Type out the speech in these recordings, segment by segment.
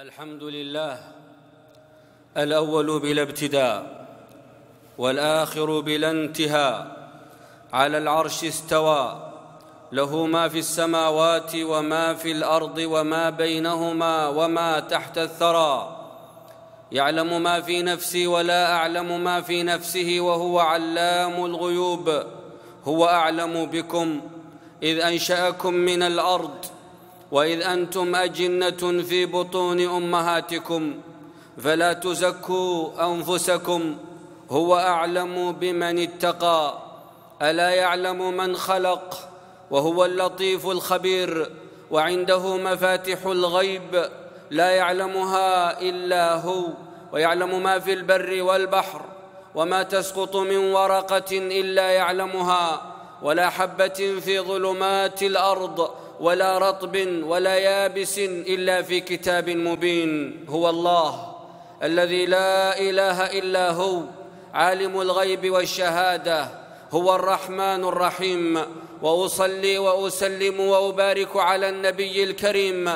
الحمد لله الاول بلا ابتداء والاخر بلا انتهاء على العرش استوى له ما في السماوات وما في الارض وما بينهما وما تحت الثرى يعلم ما في نفسي ولا اعلم ما في نفسه وهو علام الغيوب هو اعلم بكم اذ انشاكم من الارض واذ انتم اجنه في بطون امهاتكم فلا تزكوا انفسكم هو اعلم بمن اتقى الا يعلم من خلق وهو اللطيف الخبير وعنده مفاتح الغيب لا يعلمها الا هو ويعلم ما في البر والبحر وما تسقط من ورقه الا يعلمها ولا حبه في ظلمات الارض ولا رطب ولا يابس الا في كتاب مبين هو الله الذي لا اله الا هو عالم الغيب والشهاده هو الرحمن الرحيم واصلي واسلم وابارك على النبي الكريم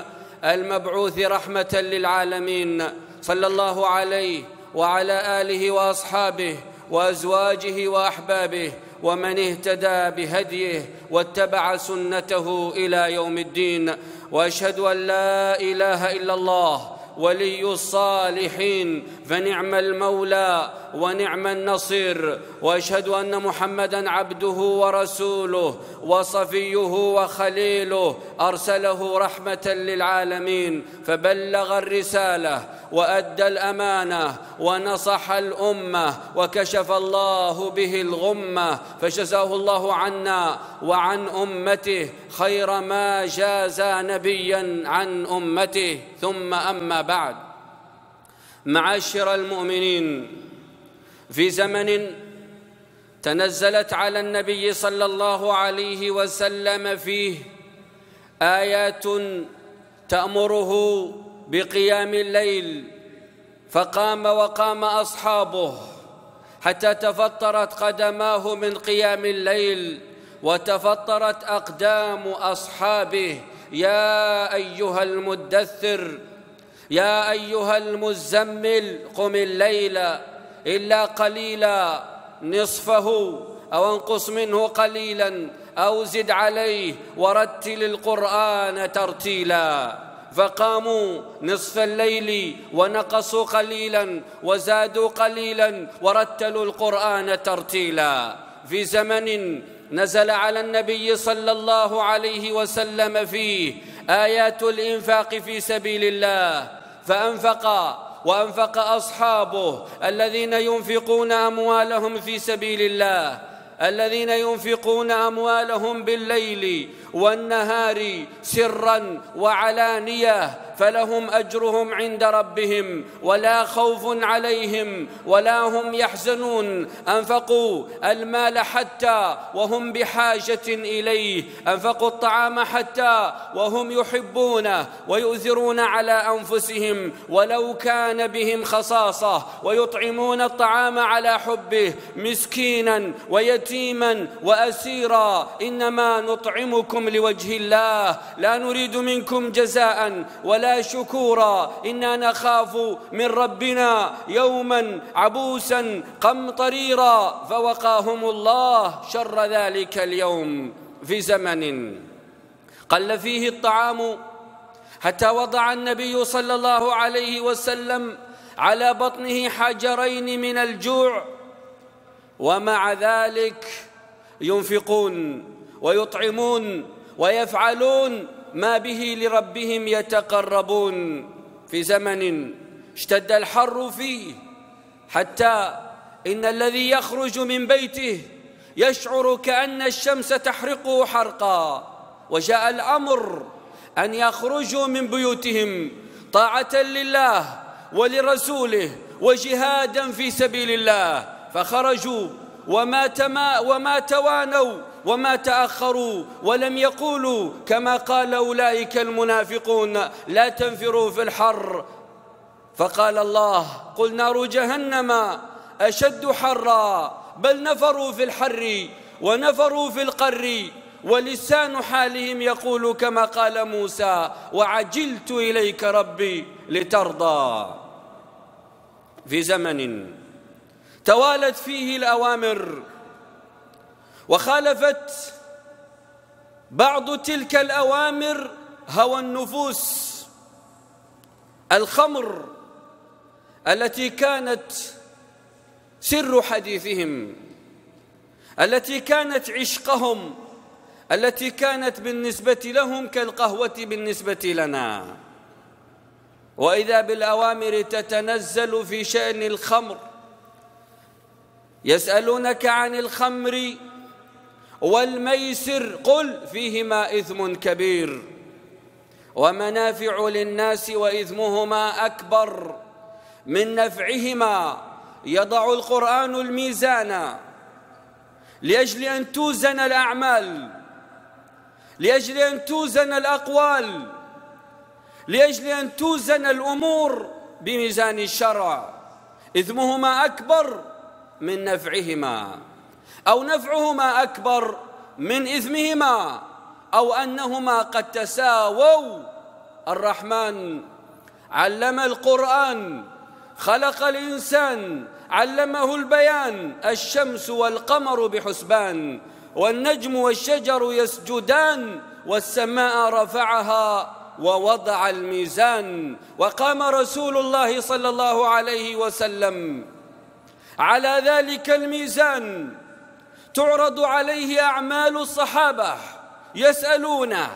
المبعوث رحمه للعالمين صلى الله عليه وعلى اله واصحابه وازواجه واحبابه ومن اهتدى بهديه واتبع سنته الى يوم الدين واشهد ان لا اله الا الله ولي الصالحين فنعم المولى ونعم النصير واشهد ان محمدا عبده ورسوله وصفيه وخليله ارسله رحمه للعالمين فبلغ الرساله وادى الامانه ونصح الامه وكشف الله به الغمه فجزاه الله عنا وعن امته خير ما جازى نبيا عن امته ثم اما بعد معاشر المؤمنين في زمن تنزلت على النبي صلى الله عليه وسلم فيه ايات تامره بقيام الليل فقام وقام اصحابه حتى تفطرت قدماه من قيام الليل وتفطرت اقدام اصحابه يا ايها المدثر يا أيها المزمل قم الليل إلا قليلا نصفه أو انقص منه قليلا أو زد عليه ورتل القرآن ترتيلا فقاموا نصف الليل ونقصوا قليلا وزادوا قليلا ورتلوا القرآن ترتيلا في زمن نزل على النبي صلى الله عليه وسلم فيه آيات الإنفاق في سبيل الله فأنفق وأنفق أصحابه الذين ينفقون أموالهم في سبيل الله الذين ينفقون أموالهم بالليل والنهار سرا وعلانية فلهم اجرهم عند ربهم ولا خوف عليهم ولا هم يحزنون انفقوا المال حتى وهم بحاجه اليه انفقوا الطعام حتى وهم يحبونه ويؤثرون على انفسهم ولو كان بهم خصاصه ويطعمون الطعام على حبه مسكينا ويتيما واسيرا انما نطعمكم لوجه الله لا نريد منكم جزاء ولا شكورا إنا نخاف من ربنا يوما عبوسا قمطريرا فوقاهم الله شر ذلك اليوم في زمن قل فيه الطعام حتى وضع النبي صلى الله عليه وسلم على بطنه حجرين من الجوع ومع ذلك ينفقون ويطعمون ويفعلون ما به لربهم يتقربون في زمن اشتد الحر فيه حتى إن الذي يخرج من بيته يشعر كأن الشمس تحرقه حرقا وجاء الأمر أن يخرجوا من بيوتهم طاعة لله ولرسوله وجهادا في سبيل الله فخرجوا وما, تما وما توانوا وما تأخروا ولم يقولوا كما قال أولئك المنافقون لا تنفروا في الحر فقال الله قل نار جهنم أشد حرا بل نفروا في الحر ونفروا في القر ولسان حالهم يقول كما قال موسى وعجلت إليك ربي لترضى في زمن توالت فيه الأوامر وخالفت بعض تلك الأوامر هوى النفوس الخمر التي كانت سر حديثهم التي كانت عشقهم التي كانت بالنسبة لهم كالقهوة بالنسبة لنا وإذا بالأوامر تتنزل في شأن الخمر يسألونك عن الخمر والميسر قل فيهما إثم كبير ومنافع للناس وإثمهما أكبر من نفعهما يضع القرآن الميزان لأجل أن توزن الأعمال لأجل أن توزن الأقوال لأجل أن توزن الأمور بميزان الشرع إثمهما أكبر من نفعهما أو نفعهما أكبر من إثمهما أو أنهما قد تساووا الرحمن علم القرآن خلق الإنسان علمه البيان الشمس والقمر بحسبان والنجم والشجر يسجدان والسماء رفعها ووضع الميزان وقام رسول الله صلى الله عليه وسلم على ذلك الميزان تعرض عليه أعمال الصحابة يسألونه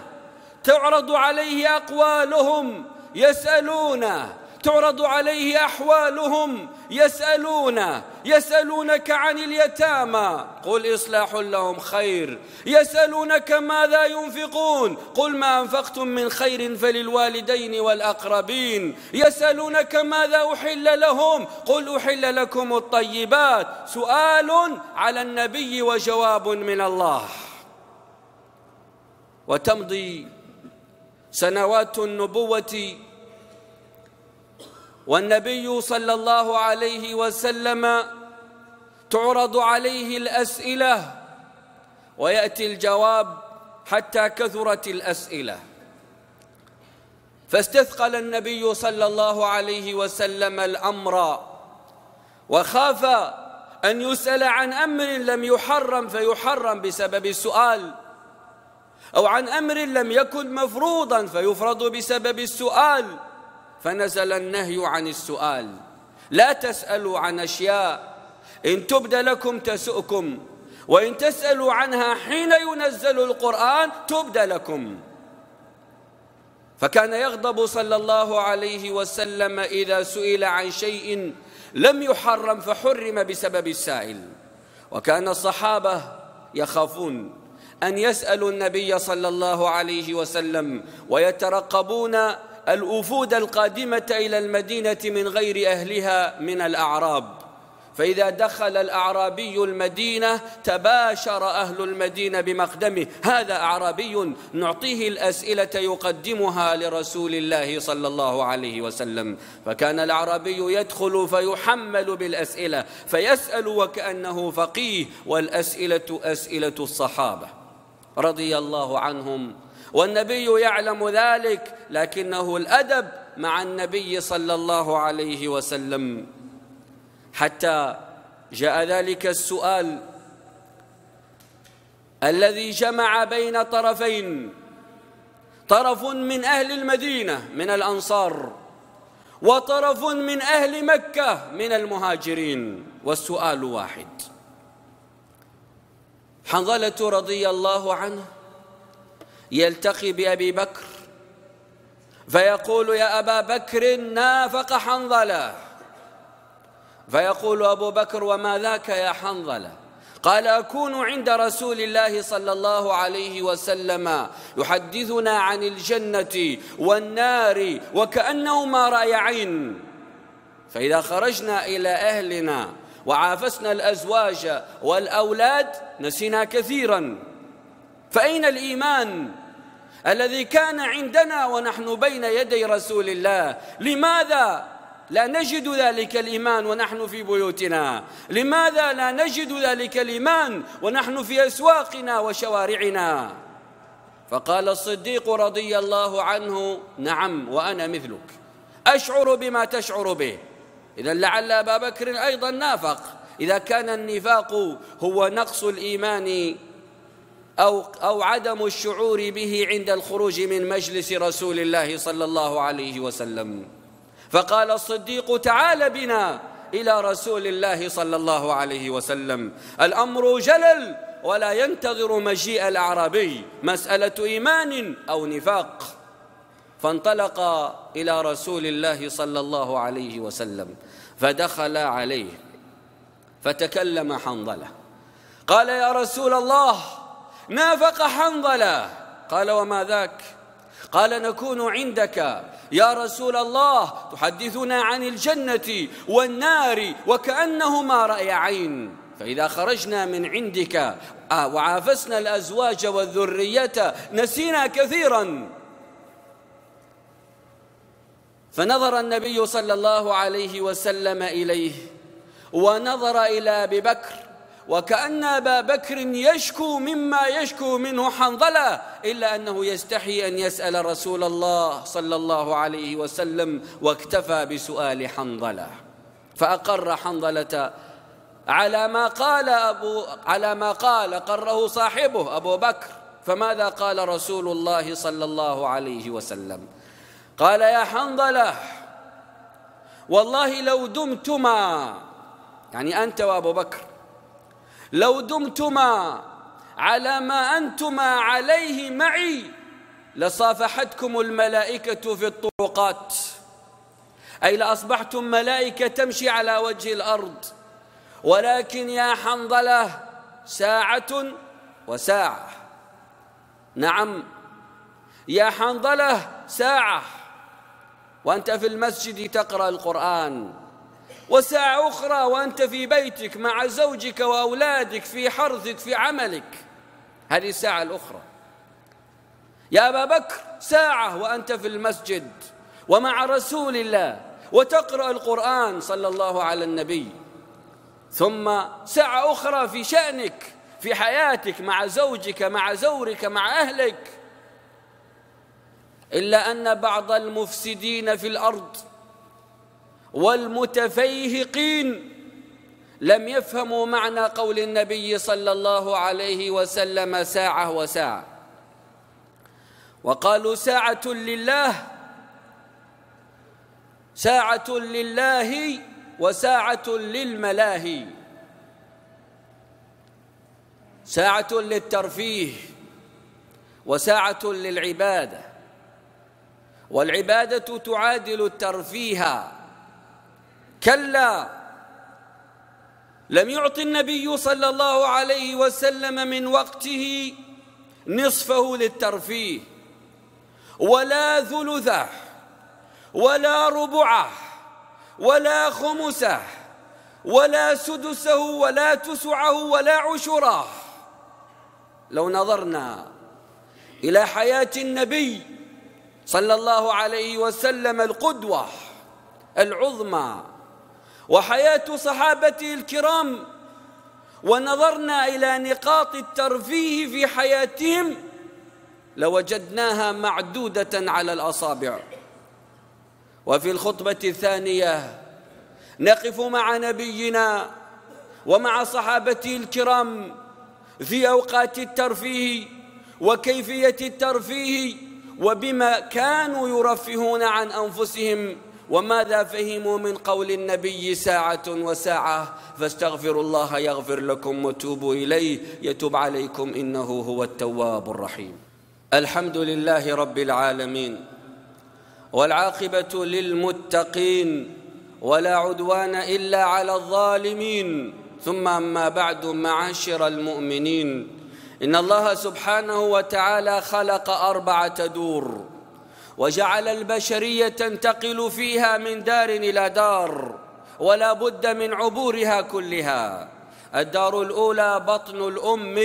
تعرض عليه أقوالهم يسألونه تعرض عليه أحوالهم يسألون يسألونك عن اليتامى قل إصلاح لهم خير يسألونك ماذا ينفقون قل ما أنفقتم من خير فللوالدين والأقربين يسألونك ماذا أحل لهم قل أحل لكم الطيبات سؤال على النبي وجواب من الله وتمضي سنوات النبوة والنبي صلى الله عليه وسلم تعرض عليه الأسئلة ويأتي الجواب حتى كثرت الأسئلة فاستثقل النبي صلى الله عليه وسلم الأمر وخاف أن يسأل عن أمر لم يحرم فيحرم بسبب السؤال أو عن أمر لم يكن مفروضا فيفرض بسبب السؤال فنزل النهي عن السؤال لا تسألوا عن أشياء إن تبدى لكم تسؤكم وإن تسألوا عنها حين ينزل القرآن تبدى لكم فكان يغضب صلى الله عليه وسلم إذا سئل عن شيء لم يحرم فحرم بسبب السائل وكان الصحابة يخافون أن يسألوا النبي صلى الله عليه وسلم ويترقبون الأفود القادمة إلى المدينة من غير أهلها من الأعراب فإذا دخل الأعرابي المدينة تباشر أهل المدينة بمقدمه هذا أعرابي نعطيه الأسئلة يقدمها لرسول الله صلى الله عليه وسلم فكان الأعرابي يدخل فيحمل بالأسئلة فيسأل وكأنه فقيه والأسئلة أسئلة الصحابة رضي الله عنهم والنبي يعلم ذلك لكنه الأدب مع النبي صلى الله عليه وسلم حتى جاء ذلك السؤال الذي جمع بين طرفين طرف من أهل المدينة من الأنصار وطرف من أهل مكة من المهاجرين والسؤال واحد حنظلة رضي الله عنه يلتقي بأبي بكر فيقول يا أبا بكر نافق حنظلة فيقول أبو بكر وما ذاك يا حنظلة قال أكون عند رسول الله صلى الله عليه وسلم يحدثنا عن الجنة والنار وكأنه ما رأي عين فإذا خرجنا إلى أهلنا وعافسنا الأزواج والأولاد نسينا كثيرا فأين الإيمان؟ الذي كان عندنا ونحن بين يدي رسول الله لماذا لا نجد ذلك الإيمان ونحن في بيوتنا لماذا لا نجد ذلك الإيمان ونحن في أسواقنا وشوارعنا فقال الصديق رضي الله عنه نعم وأنا مثلك أشعر بما تشعر به إذا لعل أبا بكر أيضا نافق إذا كان النفاق هو نقص الإيمان أو, أو عدم الشعور به عند الخروج من مجلس رسول الله صلى الله عليه وسلم فقال الصديق تعال بنا إلى رسول الله صلى الله عليه وسلم الأمر جلل ولا ينتظر مجيء الأعرابي مسألة إيمان أو نفاق فانطلق إلى رسول الله صلى الله عليه وسلم فدخل عليه فتكلم حنظله قال يا رسول الله نافق حنظلة قال وما ذاك قال نكون عندك يا رسول الله تحدثنا عن الجنة والنار وكأنهما رأي عين فإذا خرجنا من عندك آه، وعافسنا الأزواج والذرية نسينا كثيرا فنظر النبي صلى الله عليه وسلم إليه ونظر إلى أبي بكر وكأن أبا بكر يشكو مما يشكو منه حنظلة إلا أنه يستحي أن يسأل رسول الله صلى الله عليه وسلم واكتفى بسؤال حنظلة فأقر حنظلة على ما قال أبو على ما قال قره صاحبه أبو بكر فماذا قال رسول الله صلى الله عليه وسلم قال يا حنظلة والله لو دمتما يعني أنت وأبو بكر لو دمتما على ما أنتما عليه معي لصافحتكم الملائكة في الطرقات أي لأصبحتم ملائكة تمشي على وجه الأرض ولكن يا حنظلة ساعة وساعة نعم يا حنظلة ساعة وأنت في المسجد تقرأ القرآن وساعة أخرى وأنت في بيتك مع زوجك وأولادك في حرثك في عملك هذه الساعة الأخرى يا أبا بكر ساعة وأنت في المسجد ومع رسول الله وتقرأ القرآن صلى الله على النبي ثم ساعة أخرى في شأنك في حياتك مع زوجك مع زورك مع أهلك إلا أن بعض المفسدين في الأرض والمتفيهقين لم يفهموا معنى قول النبي صلى الله عليه وسلم ساعة وساعة وقالوا ساعة لله ساعة لله وساعة للملاهي ساعة للترفيه وساعة للعبادة والعبادة تعادل الترفيهًا كلا لم يعط النبي صلى الله عليه وسلم من وقته نصفه للترفيه ولا ثلثه ولا ربعه ولا خمسه ولا سدسه ولا تسعه ولا عشره لو نظرنا الى حياه النبي صلى الله عليه وسلم القدوه العظمى وحياة صحابته الكرام ونظرنا إلى نقاط الترفيه في حياتهم لوجدناها معدودة على الأصابع وفي الخطبة الثانية نقف مع نبينا ومع صحابته الكرام في أوقات الترفيه وكيفية الترفيه وبما كانوا يرفهون عن أنفسهم وماذا فهموا من قول النبي ساعة وساعة فاستغفروا الله يغفر لكم وتوبوا إليه يتوب عليكم إنه هو التواب الرحيم الحمد لله رب العالمين والعاقبة للمتقين ولا عدوان إلا على الظالمين ثم أما بعد معاشر المؤمنين إن الله سبحانه وتعالى خلق أربعة دور وجعل البشرية تنتقل فيها من دار إلى دار ولا بد من عبورها كلها الدار الأولى بطن الأم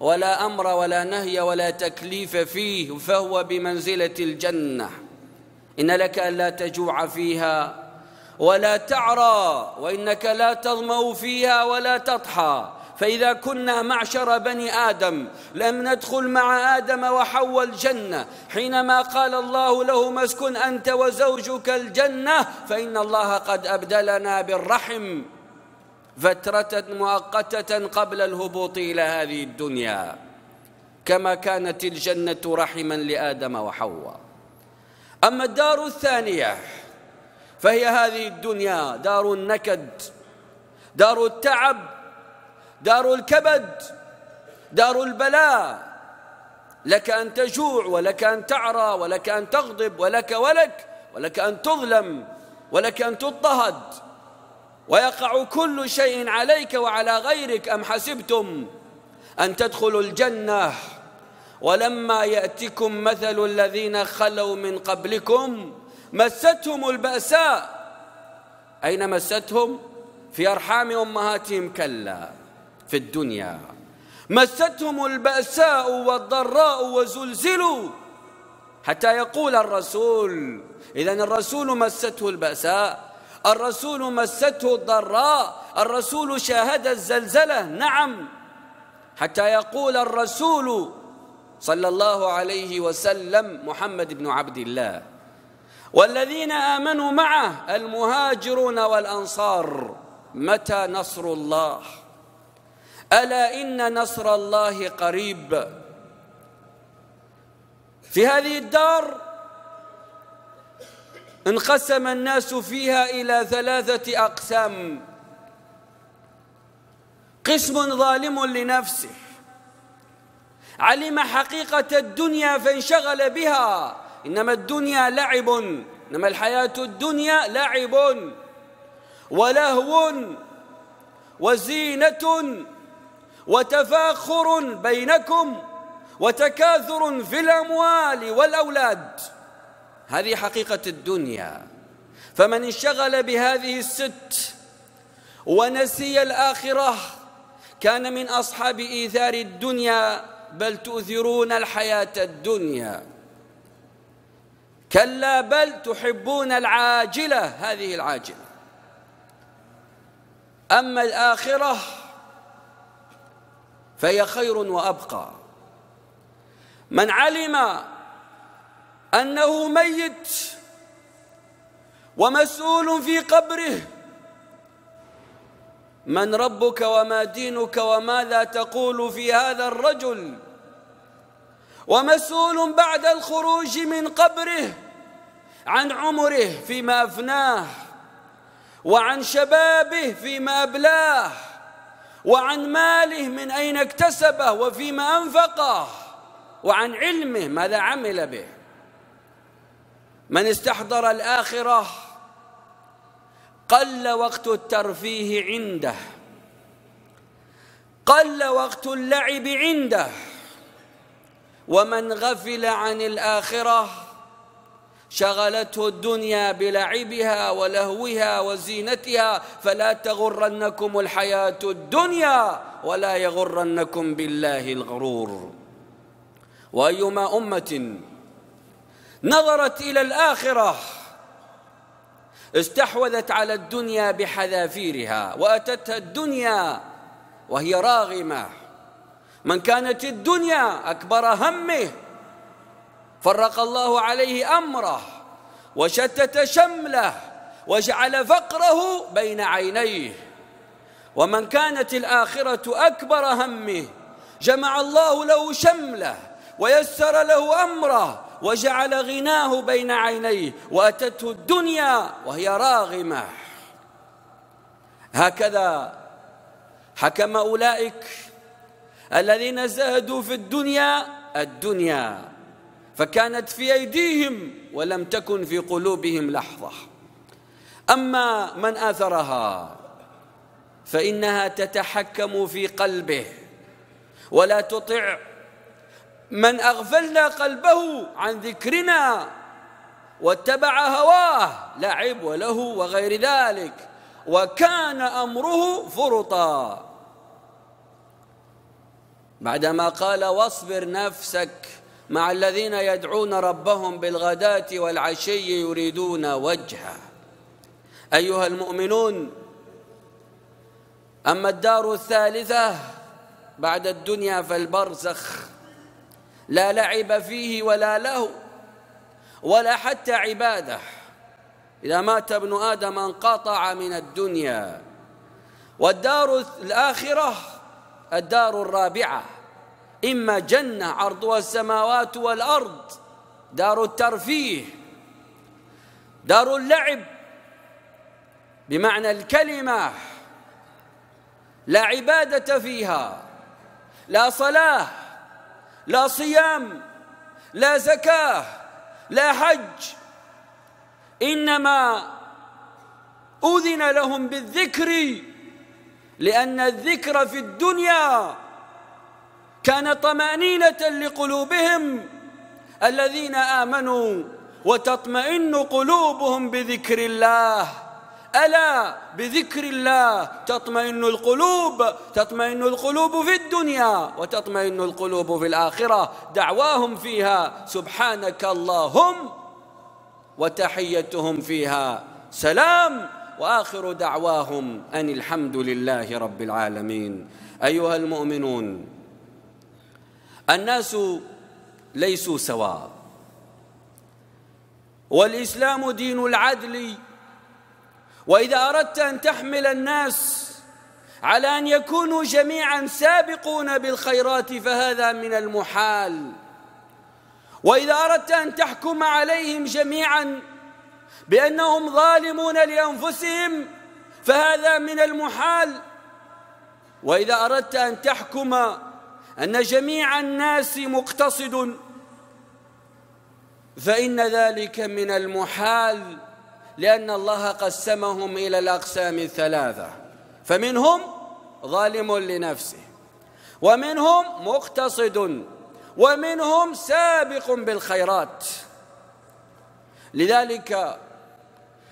ولا أمر ولا نهي ولا تكليف فيه فهو بمنزلة الجنة إن لك ألا تجوع فيها ولا تعرى وإنك لا تظمأ فيها ولا تضحى فإذا كنا معشر بني آدم لم ندخل مع آدم وحواء الجنة حينما قال الله له اسكن أنت وزوجك الجنة فإن الله قد أبدلنا بالرحم فترة مؤقتة قبل الهبوط إلى هذه الدنيا كما كانت الجنة رحما لآدم وحواء أما الدار الثانية فهي هذه الدنيا دار النكد دار التعب دار الكبد دار البلاء لك أن تجوع ولك أن تعرى ولك أن تغضب ولك ولك ولك أن تظلم ولك أن تضطهد ويقع كل شيء عليك وعلى غيرك أم حسبتم أن تدخلوا الجنة ولما يأتكم مثل الذين خلوا من قبلكم مستهم البأساء أين مستهم؟ في أرحام أمهاتهم كلا في الدنيا مستهم البأساء والضراء وزلزلوا حتى يقول الرسول إذا الرسول مسته البأساء الرسول مسته الضراء الرسول شاهد الزلزلة نعم حتى يقول الرسول صلى الله عليه وسلم محمد بن عبد الله والذين آمنوا معه المهاجرون والأنصار متى نصر الله؟ ألا إن نصر الله قريب في هذه الدار انقسم الناس فيها إلى ثلاثة أقسام قسم ظالم لنفسه علم حقيقة الدنيا فانشغل بها إنما الدنيا لعب إنما الحياة الدنيا لعب ولهو وزينة وتفاخر بينكم وتكاثر في الأموال والأولاد هذه حقيقة الدنيا فمن انشغل بهذه الست ونسي الآخرة كان من أصحاب إيثار الدنيا بل تؤثرون الحياة الدنيا كلا بل تحبون العاجلة هذه العاجلة أما الآخرة فهي خير وأبقى من علم أنه ميت ومسؤول في قبره من ربك وما دينك وماذا تقول في هذا الرجل ومسؤول بعد الخروج من قبره عن عمره فيما أفناه وعن شبابه فيما أبلاه وعن ماله من أين اكتسبه وفيما أنفقه وعن علمه ماذا عمل به من استحضر الآخرة قل وقت الترفيه عنده قل وقت اللعب عنده ومن غفل عن الآخرة شغلته الدنيا بلعبها ولهوها وزينتها فلا تغرنكم الحياة الدنيا ولا يغرنكم بالله الغرور وأيما أمة نظرت إلى الآخرة استحوذت على الدنيا بحذافيرها وأتتها الدنيا وهي راغمة من كانت الدنيا أكبر همه فرق الله عليه أمره وشتت شمله وجعل فقره بين عينيه ومن كانت الآخرة أكبر همه جمع الله له شمله ويسر له أمره وجعل غناه بين عينيه وأتته الدنيا وهي راغمة هكذا حكم أولئك الذين زهدوا في الدنيا الدنيا فكانت في أيديهم ولم تكن في قلوبهم لحظة أما من آثرها فإنها تتحكم في قلبه ولا تطع من أغفلنا قلبه عن ذكرنا واتبع هواه لعب وله وغير ذلك وكان أمره فرطا بعدما قال واصبر نفسك مع الذين يدعون ربهم بالغداة والعشي يريدون وجهه أيها المؤمنون أما الدار الثالثة بعد الدنيا فالبرزخ لا لعب فيه ولا له ولا حتى عباده إذا مات ابن آدم انقطع من الدنيا والدار الآخرة الدار الرابعة إما جنة عرضها السماوات والأرض دار الترفيه دار اللعب بمعنى الكلمة لا عبادة فيها لا صلاة لا صيام لا زكاة لا حج إنما أذن لهم بالذكر لأن الذكر في الدنيا كان طمانينة لقلوبهم الذين آمنوا وتطمئن قلوبهم بذكر الله ألا بذكر الله تطمئن القلوب تطمئن القلوب في الدنيا وتطمئن القلوب في الآخرة دعواهم فيها سبحانك اللهم وتحيتهم فيها سلام وآخر دعواهم أن الحمد لله رب العالمين أيها المؤمنون الناس ليسوا سواء والإسلام دين العدل وإذا أردت أن تحمل الناس على أن يكونوا جميعا سابقون بالخيرات فهذا من المحال وإذا أردت أن تحكم عليهم جميعا بأنهم ظالمون لأنفسهم فهذا من المحال وإذا أردت أن تحكم أن جميع الناس مقتصد فإن ذلك من المحال لأن الله قسمهم إلى الأقسام الثلاثة فمنهم ظالم لنفسه ومنهم مقتصد ومنهم سابق بالخيرات لذلك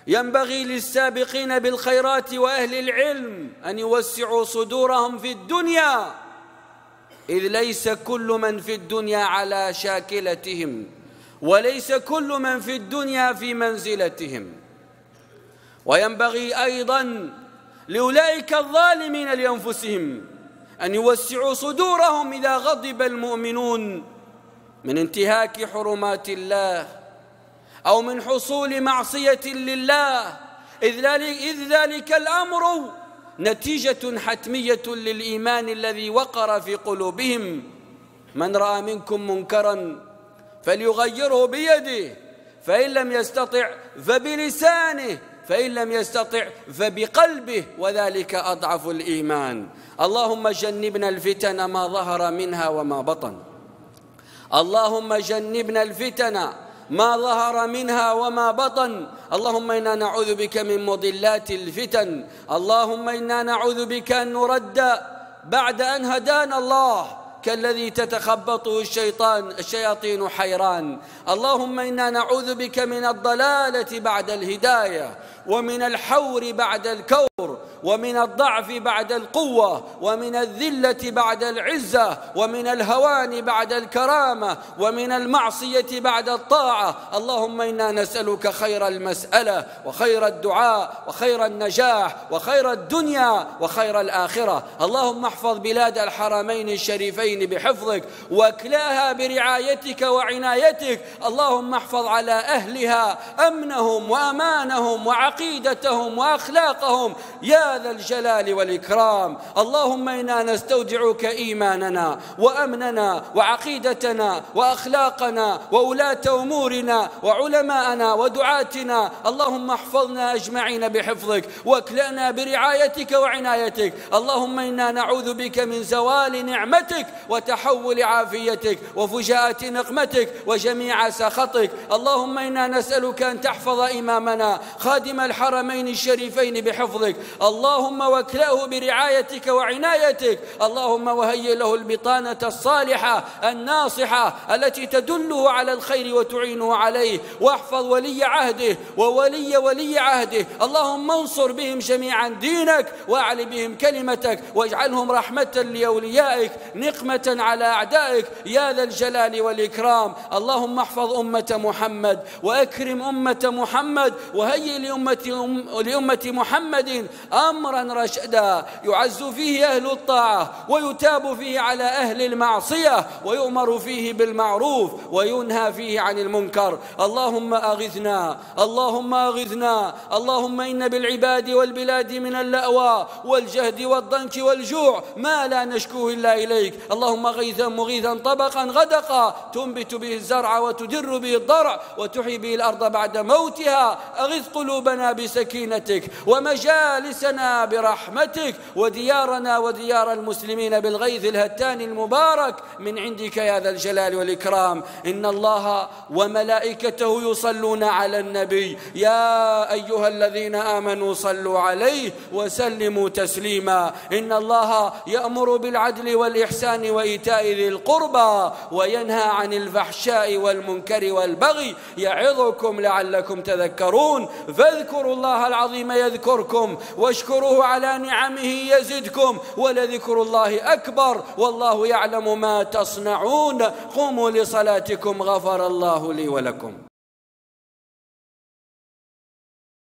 ينبغي للسابقين بالخيرات وأهل العلم أن يوسعوا صدورهم في الدنيا إذ ليس كل من في الدنيا على شاكلتهم وليس كل من في الدنيا في منزلتهم وينبغي أيضا لأولئك الظالمين لأنفسهم أن يوسعوا صدورهم إذا غضب المؤمنون من انتهاك حرمات الله أو من حصول معصية لله إذ ذلك, إذ ذلك الأمر نتيجة حتمية للإيمان الذي وقر في قلوبهم من رأى منكم منكرا فليغيره بيده فإن لم يستطع فبلسانه فإن لم يستطع فبقلبه وذلك أضعف الإيمان اللهم جنبنا الفتن ما ظهر منها وما بطن اللهم جنبنا الفتن ما ظهر منها وما بطن اللهم إنا نعوذ بك من مضلات الفتن اللهم إنا نعوذ بك أن نرد بعد أن هدانا الله كالذي تتخبطه الشيطان الشياطين حيران اللهم إنا نعوذ بك من الضلالة بعد الهداية ومن الحور بعد الكور ومن الضعف بعد القوة ومن الذلة بعد العزة ومن الهوان بعد الكرامة ومن المعصية بعد الطاعة اللهم إنا نسألك خير المسألة وخير الدعاء وخير النجاح وخير الدنيا وخير الآخرة اللهم احفظ بلاد الحرمين الشريفين الدين بحفظك واكلاها برعايتك وعنايتك اللهم احفظ على أهلها أمنهم وأمانهم وعقيدتهم وأخلاقهم يا ذا الجلال والإكرام اللهم إنا نستودعك إيماننا وأمننا وعقيدتنا وأخلاقنا وولاة أمورنا وعلماءنا ودعاتنا اللهم احفظنا أجمعين بحفظك واكلأنا برعايتك وعنايتك اللهم إنا نعوذ بك من زوال نعمتك وتحول عافيتك وفجاءة نقمتك وجميع سخطك اللهم إنا نسألك أن تحفظ إمامنا خادم الحرمين الشريفين بحفظك اللهم وكله برعايتك وعنايتك اللهم وهيئ له البطانة الصالحة الناصحة التي تدله على الخير وتعينه عليه واحفظ ولي عهده وولي ولي عهده اللهم انصر بهم جميعا دينك واعل بهم كلمتك واجعلهم رحمة لأوليائك نقمة رحمة على أعدائك يا ذا الجلال والإكرام اللهم احفظ أمة محمد وأكرم أمة محمد وهيئ لأمة, لأمة محمد أمرا رشدا يعز فيه أهل الطاعة ويتاب فيه على أهل المعصية ويؤمر فيه بالمعروف وينهى فيه عن المنكر اللهم أغثنا اللهم أغثنا اللهم إن بالعباد والبلاد من اللأوى والجهد والضنك والجوع ما لا نشكوه إلا إليك اللهم غيثا مغيثا طبقا غدقا تنبت به الزرع وتدر به الضرع وتحيي به الأرض بعد موتها أغث قلوبنا بسكينتك ومجالسنا برحمتك وديارنا وديار المسلمين بالغيث الهتان المبارك من عندك يا ذا الجلال والإكرام إن الله وملائكته يصلون على النبي يا أيها الذين آمنوا صلوا عليه وسلموا تسليما إن الله يأمر بالعدل والإحسان وإيتاء ذي القربى وينهى عن الفحشاء والمنكر والبغي يعظكم لعلكم تذكرون فاذكروا الله العظيم يذكركم واشكروه على نعمه يزدكم ولذكر الله أكبر والله يعلم ما تصنعون قوموا لصلاتكم غفر الله لي ولكم